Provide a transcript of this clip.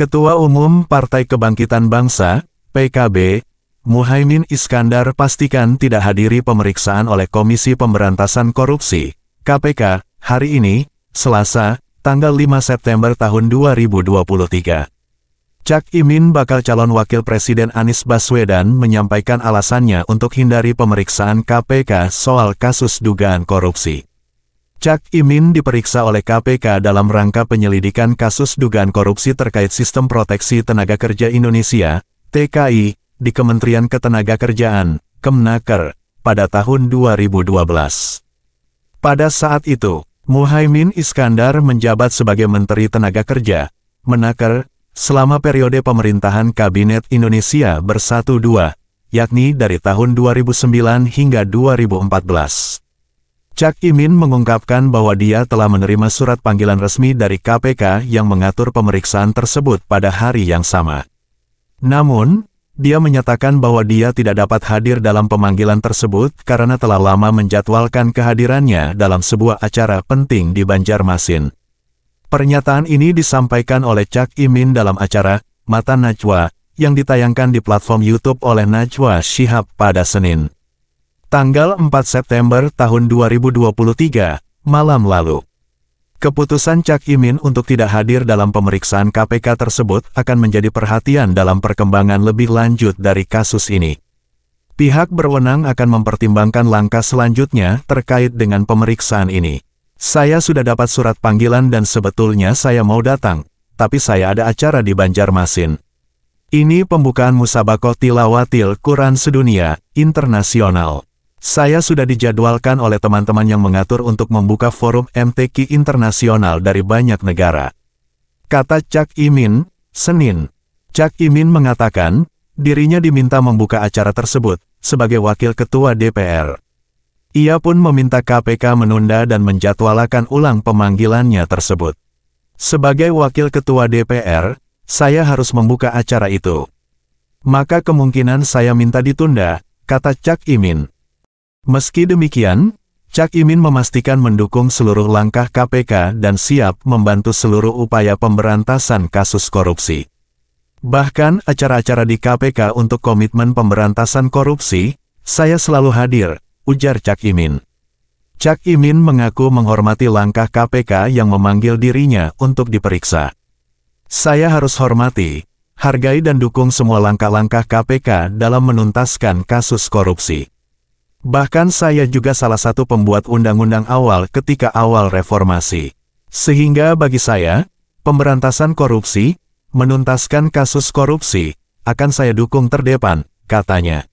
Ketua Umum Partai Kebangkitan Bangsa, PKB, Muhaimin Iskandar pastikan tidak hadiri pemeriksaan oleh Komisi Pemberantasan Korupsi, KPK, hari ini, Selasa, tanggal 5 September tahun 2023. Cak Imin bakal calon wakil presiden Anies Baswedan menyampaikan alasannya untuk hindari pemeriksaan KPK soal kasus dugaan korupsi. Cak Imin diperiksa oleh KPK dalam rangka penyelidikan kasus dugaan korupsi terkait Sistem Proteksi Tenaga Kerja Indonesia, TKI, di Kementerian Ketenagakerjaan, Kemnaker, pada tahun 2012. Pada saat itu, Muhaimin Iskandar menjabat sebagai Menteri Tenaga Kerja, Menaker, selama periode pemerintahan Kabinet Indonesia Bersatu II, yakni dari tahun 2009 hingga 2014. Cak Imin mengungkapkan bahwa dia telah menerima surat panggilan resmi dari KPK yang mengatur pemeriksaan tersebut pada hari yang sama. Namun, dia menyatakan bahwa dia tidak dapat hadir dalam pemanggilan tersebut karena telah lama menjadwalkan kehadirannya dalam sebuah acara penting di Banjarmasin. Pernyataan ini disampaikan oleh Cak Imin dalam acara Mata Najwa yang ditayangkan di platform YouTube oleh Najwa Shihab pada Senin tanggal 4 September tahun 2023, malam lalu. Keputusan Cak Imin untuk tidak hadir dalam pemeriksaan KPK tersebut akan menjadi perhatian dalam perkembangan lebih lanjut dari kasus ini. Pihak berwenang akan mempertimbangkan langkah selanjutnya terkait dengan pemeriksaan ini. Saya sudah dapat surat panggilan dan sebetulnya saya mau datang, tapi saya ada acara di Banjarmasin. Ini pembukaan Musabakoh Tilawatil Quran Sedunia Internasional. Saya sudah dijadwalkan oleh teman-teman yang mengatur untuk membuka forum MTQ internasional dari banyak negara. Kata Cak Imin, Senin. Cak Imin mengatakan, dirinya diminta membuka acara tersebut, sebagai wakil ketua DPR. Ia pun meminta KPK menunda dan menjadwalkan ulang pemanggilannya tersebut. Sebagai wakil ketua DPR, saya harus membuka acara itu. Maka kemungkinan saya minta ditunda, kata Cak Imin. Meski demikian, Cak Imin memastikan mendukung seluruh langkah KPK dan siap membantu seluruh upaya pemberantasan kasus korupsi. Bahkan acara-acara di KPK untuk komitmen pemberantasan korupsi, saya selalu hadir, ujar Cak Imin. Cak Imin mengaku menghormati langkah KPK yang memanggil dirinya untuk diperiksa. Saya harus hormati, hargai dan dukung semua langkah-langkah KPK dalam menuntaskan kasus korupsi. Bahkan saya juga salah satu pembuat undang-undang awal ketika awal reformasi. Sehingga bagi saya, pemberantasan korupsi, menuntaskan kasus korupsi, akan saya dukung terdepan, katanya.